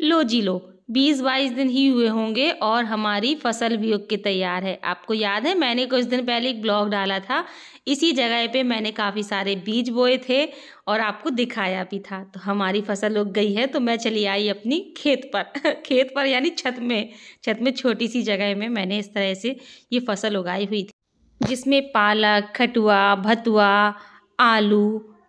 लो जी लो बीस बाईस दिन ही हुए होंगे और हमारी फसल भी उग के तैयार है आपको याद है मैंने कुछ दिन पहले एक ब्लॉग डाला था इसी जगह पे मैंने काफ़ी सारे बीज बोए थे और आपको दिखाया भी था तो हमारी फसल उग गई है तो मैं चली आई अपनी खेत पर खेत पर यानी छत में छत में छोटी सी जगह में मैंने इस तरह से ये फसल उगाई हुई थी जिसमें पालक खटुआ भतुआ आलू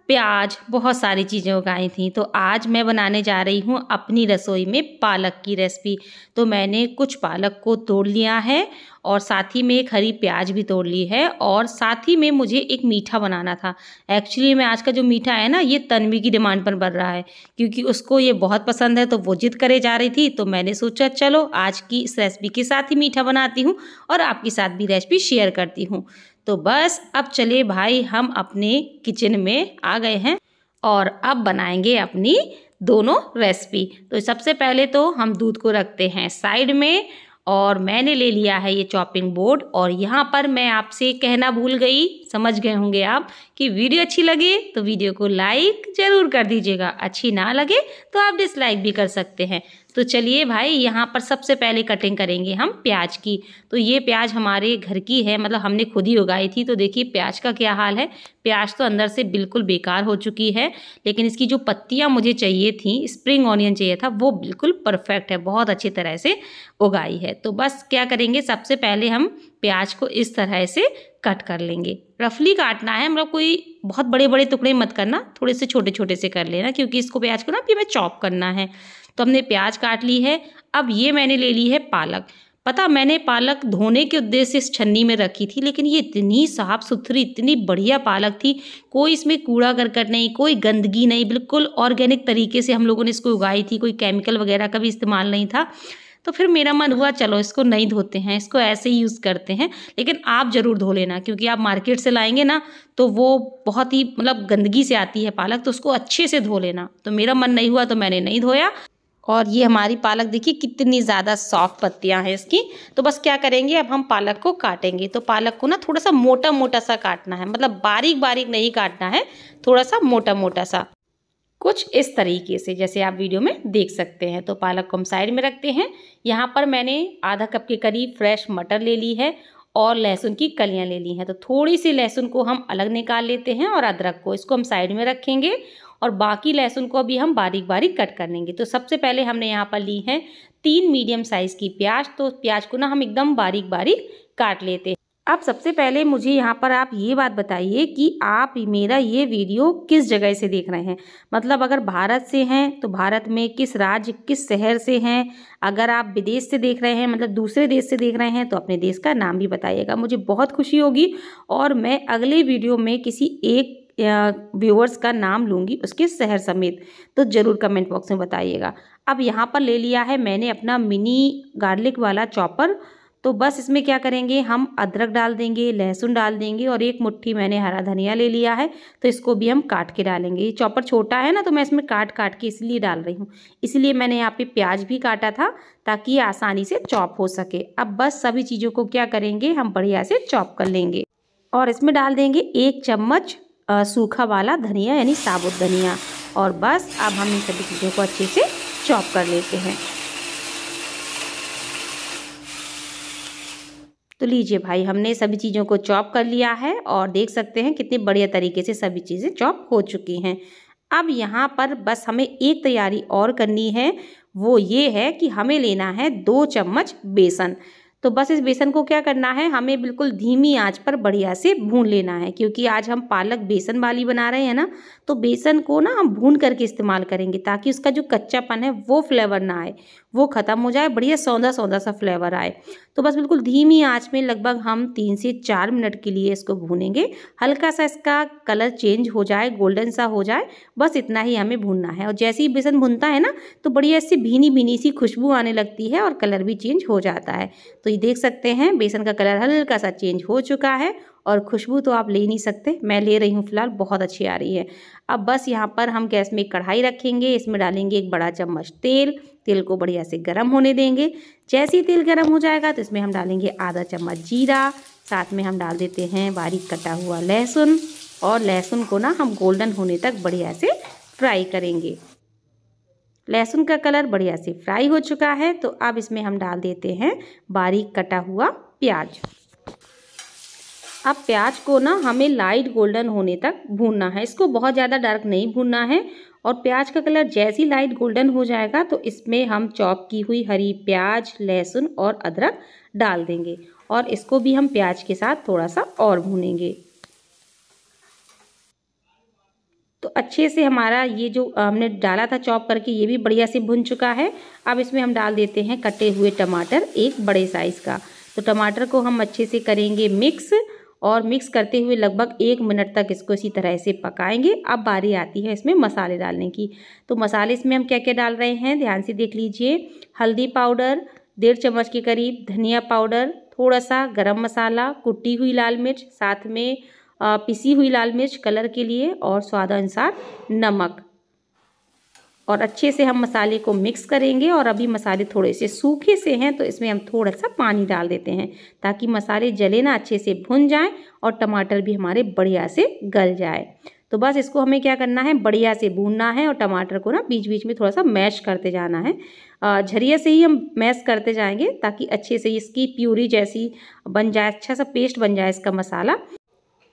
प्याज बहुत सारी चीज़ें उगाई थी तो आज मैं बनाने जा रही हूँ अपनी रसोई में पालक की रेसिपी तो मैंने कुछ पालक को तोड़ लिया है और साथ ही में एक हरी प्याज भी तोड़ ली है और साथ ही में मुझे एक मीठा बनाना था एक्चुअली मैं आज का जो मीठा है ना ये तनवी की डिमांड पर बन रहा है क्योंकि उसको ये बहुत पसंद है तो वो जिद करे जा रही थी तो मैंने सोचा चलो आज की इस रेसिपी के साथ ही मीठा बनाती हूँ और आपके साथ भी रेसिपी शेयर करती हूँ तो बस अब चलिए भाई हम अपने किचन में आ गए हैं और अब बनाएंगे अपनी दोनों रेसिपी तो सबसे पहले तो हम दूध को रखते हैं साइड में और मैंने ले लिया है ये चॉपिंग बोर्ड और यहाँ पर मैं आपसे कहना भूल गई समझ गए होंगे आप कि वीडियो अच्छी लगे तो वीडियो को लाइक ज़रूर कर दीजिएगा अच्छी ना लगे तो आप डिसलाइक भी कर सकते हैं तो चलिए भाई यहाँ पर सबसे पहले कटिंग करेंगे हम प्याज की तो ये प्याज हमारे घर की है मतलब हमने खुद ही उगाई थी तो देखिए प्याज का क्या हाल है प्याज तो अंदर से बिल्कुल बेकार हो चुकी है लेकिन इसकी जो पत्तियाँ मुझे चाहिए थी स्प्रिंग ऑनियन चाहिए था वो बिल्कुल परफेक्ट है बहुत अच्छी तरह से उगाई है तो बस क्या करेंगे सबसे पहले हम प्याज को इस तरह से कट कर लेंगे रफली काटना है मतलब कोई बहुत बड़े बड़े टुकड़े मत करना थोड़े से छोटे छोटे से कर लेना क्योंकि इसको प्याज को ना फिर हमें चॉप करना है तो हमने प्याज काट ली है अब ये मैंने ले ली है पालक पता मैंने पालक धोने के उद्देश्य से इस छन्नी में रखी थी लेकिन ये इतनी साफ़ सुथरी इतनी बढ़िया पालक थी कोई इसमें कूड़ा करकट नहीं कोई गंदगी नहीं बिल्कुल ऑर्गेनिक तरीके से हम लोगों ने इसको उगाई थी कोई केमिकल वगैरह का भी इस्तेमाल नहीं था तो फिर मेरा मन हुआ चलो इसको नहीं धोते हैं इसको ऐसे ही यूज़ करते हैं लेकिन आप ज़रूर धो लेना क्योंकि आप मार्केट से लाएंगे ना तो वो बहुत ही मतलब गंदगी से आती है पालक तो उसको अच्छे से धो लेना तो मेरा मन नहीं हुआ तो मैंने नहीं धोया और ये हमारी पालक देखिए कितनी ज़्यादा सॉफ्ट पत्तियाँ हैं इसकी तो बस क्या करेंगे अब हम पालक को काटेंगे तो पालक को ना थोड़ा सा मोटा मोटा सा काटना है मतलब बारीक बारीक नहीं काटना है थोड़ा सा मोटा मोटा सा कुछ इस तरीके से जैसे आप वीडियो में देख सकते हैं तो पालक को हम साइड में रखते हैं यहाँ पर मैंने आधा कप के करीब फ्रेश मटर ले ली है और लहसुन की कलियाँ ले ली हैं तो थोड़ी सी लहसुन को हम अलग निकाल लेते हैं और अदरक को इसको हम साइड में रखेंगे और बाकी लहसुन को अभी हम बारीक बारीक कट कर लेंगे तो सबसे पहले हमने यहाँ पर ली है तीन मीडियम साइज़ की प्याज तो प्याज को ना हम एकदम बारीक बारीक काट लेते हैं अब सबसे पहले मुझे यहाँ पर आप ये बात बताइए कि आप मेरा ये वीडियो किस जगह से देख रहे हैं मतलब अगर भारत से हैं तो भारत में किस राज्य किस शहर से हैं अगर आप विदेश से देख रहे हैं मतलब दूसरे देश से देख रहे हैं तो अपने देश का नाम भी बताइएगा मुझे बहुत खुशी होगी और मैं अगले वीडियो में किसी एक व्यूअर्स का नाम लूँगी उसके शहर समेत तो ज़रूर कमेंट बॉक्स में बताइएगा अब यहाँ पर ले लिया है मैंने अपना मिनी गार्लिक वाला चॉपर तो बस इसमें क्या करेंगे हम अदरक डाल देंगे लहसुन डाल देंगे और एक मुट्ठी मैंने हरा धनिया ले लिया है तो इसको भी हम काट के डालेंगे ये चॉपर छोटा है ना तो मैं इसमें काट काट के इसलिए डाल रही हूँ इसलिए मैंने यहाँ पे प्याज भी काटा था ताकि ये आसानी से चॉप हो सके अब बस सभी चीज़ों को क्या करेंगे हम बढ़िया से चॉप कर लेंगे और इसमें डाल देंगे एक चम्मच सूखा वाला धनिया यानी साबुत धनिया और बस अब हम इन सभी चीज़ों को अच्छे से चॉप कर लेते हैं तो लीजिए भाई हमने सभी चीज़ों को चॉप कर लिया है और देख सकते हैं कितनी बढ़िया तरीके से सभी चीज़ें चॉप हो चुकी हैं अब यहाँ पर बस हमें एक तैयारी और करनी है वो ये है कि हमें लेना है दो चम्मच बेसन तो बस इस बेसन को क्या करना है हमें बिल्कुल धीमी आंच पर बढ़िया से भून लेना है क्योंकि आज हम पालक बेसन वाली बना रहे हैं ना तो बेसन को ना हम भून करके इस्तेमाल करेंगे ताकि उसका जो कच्चापन है वो फ्लेवर ना आए वो ख़त्म हो जाए बढ़िया सौंदा सौंदा सा फ्लेवर आए तो बस बिल्कुल धीमी आँच में लगभग हम तीन से चार मिनट के लिए इसको भूनेंगे हल्का सा इसका कलर चेंज हो जाए गोल्डन सा हो जाए बस इतना ही हमें भूनना है और जैसे ही बेसन भूनता है ना तो बढ़िया इससे भीनी भीनी सी खुशबू आने लगती है और कलर भी चेंज हो जाता है तो भी देख सकते हैं बेसन का कलर हल्का सा चेंज हो चुका है और खुशबू तो आप ले नहीं सकते मैं ले रही हूँ फ़िलहाल बहुत अच्छी आ रही है अब बस यहाँ पर हम गैस में कढ़ाई रखेंगे इसमें डालेंगे एक बड़ा चम्मच तेल तेल को बढ़िया से गर्म होने देंगे जैसे ही तेल गर्म हो जाएगा तो इसमें हम डालेंगे आधा चम्मच जीरा साथ में हम डाल देते हैं बारीक कटा हुआ लहसुन और लहसुन को ना हम गोल्डन होने तक बढ़िया से फ्राई करेंगे लहसुन का कलर बढ़िया से फ्राई हो चुका है तो अब इसमें हम डाल देते हैं बारीक कटा हुआ प्याज अब प्याज को ना हमें लाइट गोल्डन होने तक भूनना है इसको बहुत ज़्यादा डार्क नहीं भूनना है और प्याज का कलर जैसी लाइट गोल्डन हो जाएगा तो इसमें हम चॉप की हुई हरी प्याज लहसुन और अदरक डाल देंगे और इसको भी हम प्याज के साथ थोड़ा सा और भूनेंगे तो अच्छे से हमारा ये जो हमने डाला था चॉप करके ये भी बढ़िया से भुन चुका है अब इसमें हम डाल देते हैं कटे हुए टमाटर एक बड़े साइज़ का तो टमाटर को हम अच्छे से करेंगे मिक्स और मिक्स करते हुए लगभग एक मिनट तक इसको इसी तरह से पकाएंगे अब बारी आती है इसमें मसाले डालने की तो मसाले इसमें हम क्या क्या डाल रहे हैं ध्यान से देख लीजिए हल्दी पाउडर डेढ़ चम्मच के करीब धनिया पाउडर थोड़ा सा गरम मसाला कुटी हुई लाल मिर्च साथ में पिसी हुई लाल मिर्च कलर के लिए और स्वाद अनुसार नमक और अच्छे से हम मसाले को मिक्स करेंगे और अभी मसाले थोड़े से सूखे से हैं तो इसमें हम थोड़ा सा पानी डाल देते हैं ताकि मसाले जले ना अच्छे से भुन जाए और टमाटर भी हमारे बढ़िया से गल जाए तो बस इसको हमें क्या करना है बढ़िया से भूनना है और टमाटर को ना बीच बीच में थोड़ा सा मैश करते जाना है झरिया से ही हम मैश करते जाएंगे ताकि अच्छे से इसकी प्यूरी जैसी बन जाए अच्छा सा पेस्ट बन जाए इसका मसाला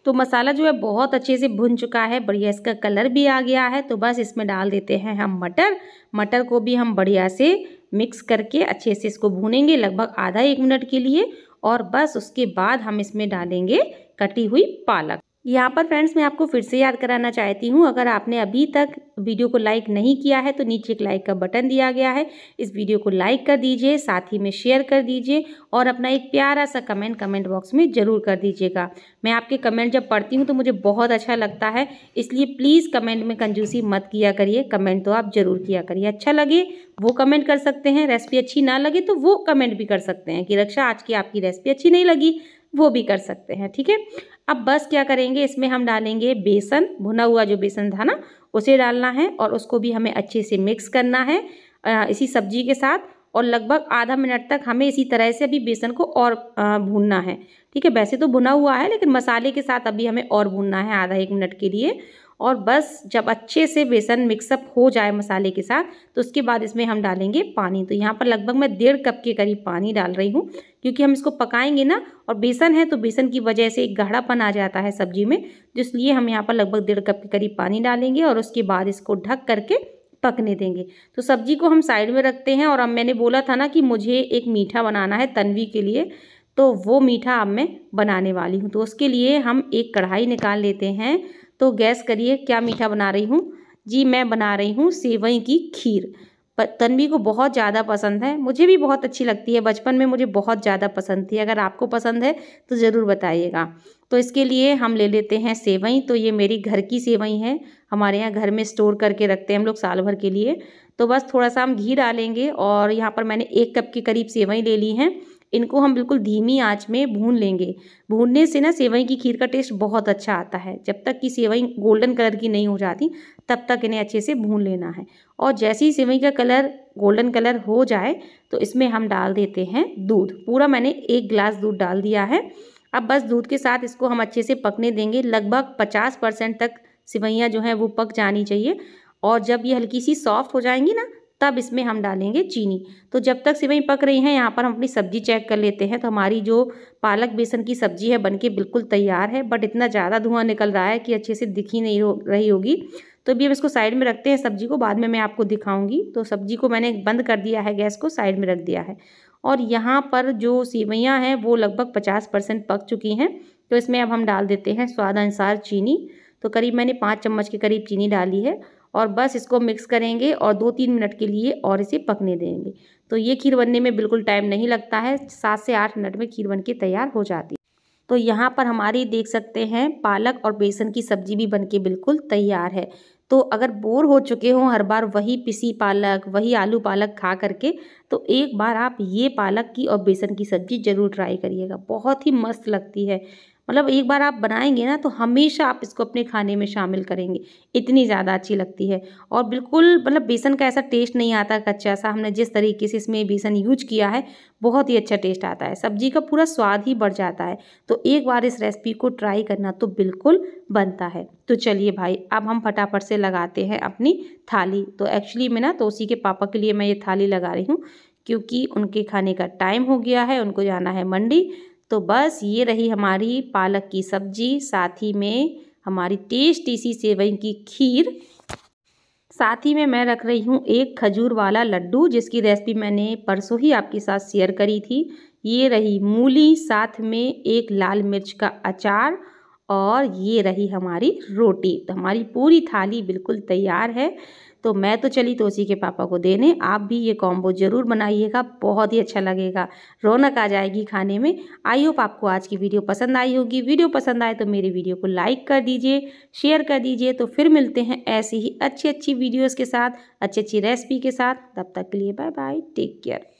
तो मसाला जो है बहुत अच्छे से भुन चुका है बढ़िया इसका कलर भी आ गया है तो बस इसमें डाल देते हैं हम मटर मटर को भी हम बढ़िया से मिक्स करके अच्छे से इसको भूनेंगे लगभग आधा एक मिनट के लिए और बस उसके बाद हम इसमें डालेंगे कटी हुई पालक यहाँ पर फ्रेंड्स मैं आपको फिर से याद कराना चाहती हूँ अगर आपने अभी तक वीडियो को लाइक नहीं किया है तो नीचे एक लाइक का बटन दिया गया है इस वीडियो को लाइक कर दीजिए साथ ही में शेयर कर दीजिए और अपना एक प्यारा सा कमेंट कमेंट बॉक्स में ज़रूर कर दीजिएगा मैं आपके कमेंट जब पढ़ती हूँ तो मुझे बहुत अच्छा लगता है इसलिए प्लीज़ कमेंट में कंजूसी मत किया करिए कमेंट तो आप ज़रूर किया करिए अच्छा लगे वो कमेंट कर सकते हैं रेसिपी अच्छी ना लगे तो वो कमेंट भी कर सकते हैं कि रक्षा आज की आपकी रेसिपी अच्छी नहीं लगी वो भी कर सकते हैं ठीक है अब बस क्या करेंगे इसमें हम डालेंगे बेसन भुना हुआ जो बेसन था ना उसे डालना है और उसको भी हमें अच्छे से मिक्स करना है इसी सब्जी के साथ और लगभग आधा मिनट तक हमें इसी तरह से अभी बेसन को और भूनना है ठीक है वैसे तो भुना हुआ है लेकिन मसाले के साथ अभी हमें और भूनना है आधा एक मिनट के लिए और बस जब अच्छे से बेसन मिक्सअप हो जाए मसाले के साथ तो उसके बाद इसमें हम डालेंगे पानी तो यहाँ पर लगभग मैं डेढ़ कप के करीब पानी डाल रही हूँ क्योंकि हम इसको पकाएंगे ना और बेसन है तो बेसन की वजह से एक गाढ़ापन आ जाता है सब्जी में तो इसलिए हम यहाँ पर लगभग डेढ़ कप के करीब पानी डालेंगे और उसके बाद इसको ढक करके पकने देंगे तो सब्जी को हम साइड में रखते हैं और अब मैंने बोला था ना कि मुझे एक मीठा बनाना है तनवी के लिए तो वो मीठा अब मैं बनाने वाली हूँ तो उसके लिए हम एक कढ़ाई निकाल लेते हैं तो गैस करिए क्या मीठा बना रही हूँ जी मैं बना रही हूँ सेवई की खीर तन्वी को बहुत ज़्यादा पसंद है मुझे भी बहुत अच्छी लगती है बचपन में मुझे बहुत ज़्यादा पसंद थी अगर आपको पसंद है तो ज़रूर बताइएगा तो इसके लिए हम ले लेते हैं सेवई तो ये मेरी घर की सेवई है हमारे यहाँ घर में स्टोर करके रखते हैं हम लोग साल भर के लिए तो बस थोड़ा सा हम घी डालेंगे और यहाँ पर मैंने एक कप के करीब सेवई ले ली हैं इनको हम बिल्कुल धीमी आंच में भून लेंगे भूनने से ना सेवई की खीर का टेस्ट बहुत अच्छा आता है जब तक कि सेवई गोल्डन कलर की नहीं हो जाती तब तक इन्हें अच्छे से भून लेना है और जैसे ही सेवई का कलर गोल्डन कलर हो जाए तो इसमें हम डाल देते हैं दूध पूरा मैंने एक गिलास दूध डाल दिया है अब बस दूध के साथ इसको हम अच्छे से पकने देंगे लगभग पचास परसेंट तक सिवैयाँ जो हैं वो पक जानी चाहिए और जब ये हल्की सी सॉफ्ट हो जाएंगी ना तब इसमें हम डालेंगे चीनी तो जब तक सिवई पक रही हैं यहाँ पर हम अपनी सब्जी चेक कर लेते हैं तो हमारी जो पालक बेसन की सब्जी है बनके बिल्कुल तैयार है बट इतना ज़्यादा धुआं निकल रहा है कि अच्छे से दिख ही नहीं हो रही होगी तो अभी हम इसको साइड में रखते हैं सब्जी को बाद में मैं आपको दिखाऊँगी तो सब्जी को मैंने बंद कर दिया है गैस को साइड में रख दिया है और यहाँ पर जो सिवैयाँ हैं वो लगभग पचास परसेंट पक चुकी हैं तो इसमें अब हम डाल देते हैं स्वाद अनुसार चीनी तो करीब मैंने पाँच चम्मच के करीब चीनी डाली है और बस इसको मिक्स करेंगे और दो तीन मिनट के लिए और इसे पकने देंगे तो ये खीर बनने में बिल्कुल टाइम नहीं लगता है सात से आठ मिनट में खीर बन के तैयार हो जाती तो यहाँ पर हमारी देख सकते हैं पालक और बेसन की सब्जी भी बनके बिल्कुल तैयार है तो अगर बोर हो चुके हों हर बार वही पिसी पालक वही आलू पालक खा करके तो एक बार आप ये पालक की और बेसन की सब्ज़ी ज़रूर ट्राई करिएगा बहुत ही मस्त लगती है मतलब एक बार आप बनाएंगे ना तो हमेशा आप इसको अपने खाने में शामिल करेंगे इतनी ज़्यादा अच्छी लगती है और बिल्कुल मतलब बेसन का ऐसा टेस्ट नहीं आता कच्चा सा हमने जिस तरीके से इसमें बेसन यूज किया है बहुत ही अच्छा टेस्ट आता है सब्जी का पूरा स्वाद ही बढ़ जाता है तो एक बार इस रेसिपी को ट्राई करना तो बिल्कुल बनता है तो चलिए भाई अब हम फटाफट से लगाते हैं अपनी थाली तो एक्चुअली मैं ना तो के पापा के लिए मैं ये थाली लगा रही हूँ क्योंकि उनके खाने का टाइम हो गया है उनको जाना है मंडी तो बस ये रही हमारी पालक की सब्जी साथ ही में हमारी टेस्टी सी सेवई की खीर साथ ही में मैं रख रही हूँ एक खजूर वाला लड्डू जिसकी रेसिपी मैंने परसों ही आपके साथ शेयर करी थी ये रही मूली साथ में एक लाल मिर्च का अचार और ये रही हमारी रोटी तो हमारी पूरी थाली बिल्कुल तैयार है तो मैं तो चली तो उसी के पापा को देने आप भी ये कॉम्बो ज़रूर बनाइएगा बहुत ही अच्छा लगेगा रौनक आ जाएगी खाने में आई होप आपको आज की वीडियो पसंद आई होगी वीडियो पसंद आए तो मेरी वीडियो को लाइक कर दीजिए शेयर कर दीजिए तो फिर मिलते हैं ऐसी ही अच्छी अच्छी वीडियोज़ के साथ अच्छी अच्छी रेसिपी के साथ तब तक के लिए बाय बाय टेक केयर